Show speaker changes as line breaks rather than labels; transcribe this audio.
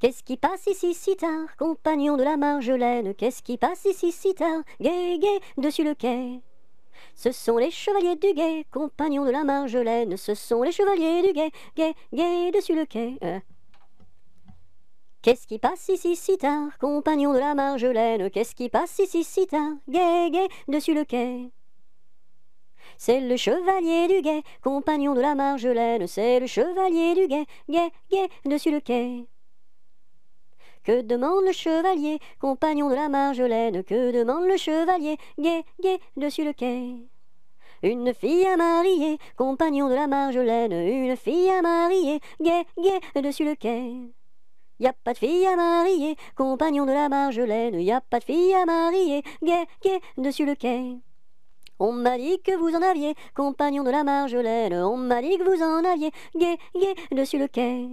Qu'est-ce qui passe ici si tard, compagnon de la marjolaine Qu'est-ce qui passe ici si tard, gai gai, dessus le quai ce sont les chevaliers du guet, compagnon de la marjolaine, ce sont les chevaliers du guet, gay gay dessus le quai. Euh. Qu'est-ce qui passe ici si tard, compagnon de la marjolaine, qu'est-ce qui passe ici si tard, gay gay dessus le quai. C'est le chevalier du guet, compagnon de la marjolaine, c'est le chevalier du guet, gay gay dessus le quai. Que demande le chevalier, compagnon de la Marjolaine Que demande le chevalier, gai, gai, dessus le quai une fille à marier, compagnon de la Marjolaine, une fille à marier, gai, gai, dessus le quai. Y a pas de fille à marier, compagnon de la Marjolaine, y a pas de fille à marier, gai, gai, dessus le quai. On m'a dit que vous en aviez, compagnon de la Marjolaine, on m'a dit que vous en aviez, gai, gai, dessus le quai.